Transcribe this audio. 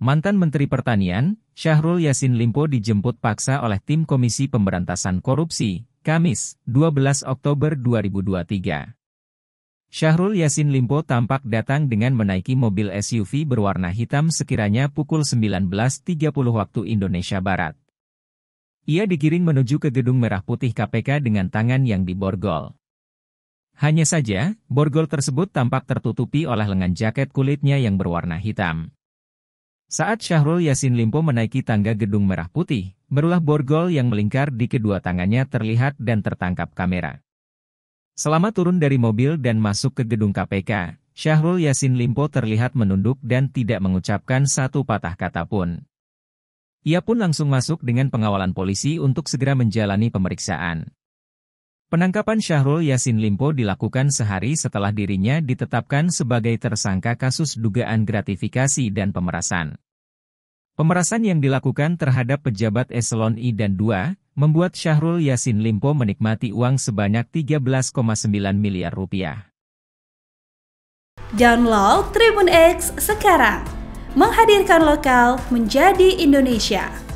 Mantan Menteri Pertanian, Syahrul Yasin Limpo dijemput paksa oleh tim Komisi Pemberantasan Korupsi, Kamis, 12 Oktober 2023. Syahrul Yasin Limpo tampak datang dengan menaiki mobil SUV berwarna hitam sekiranya pukul 19.30 waktu Indonesia Barat. Ia digiring menuju ke Gedung Merah Putih KPK dengan tangan yang diborgol. Hanya saja, borgol tersebut tampak tertutupi oleh lengan jaket kulitnya yang berwarna hitam. Saat Syahrul Yasin Limpo menaiki tangga gedung merah putih, berulah borgol yang melingkar di kedua tangannya terlihat dan tertangkap kamera. Selama turun dari mobil dan masuk ke gedung KPK, Syahrul Yasin Limpo terlihat menunduk dan tidak mengucapkan satu patah kata pun. Ia pun langsung masuk dengan pengawalan polisi untuk segera menjalani pemeriksaan. Penangkapan Syahrul Yasin Limpo dilakukan sehari setelah dirinya ditetapkan sebagai tersangka kasus dugaan gratifikasi dan pemerasan. Pemerasan yang dilakukan terhadap pejabat eselon I dan II membuat Syahrul Yasin Limpo menikmati uang sebanyak 13,9 miliar rupiah. Download Tribun X sekarang, menghadirkan lokal menjadi Indonesia.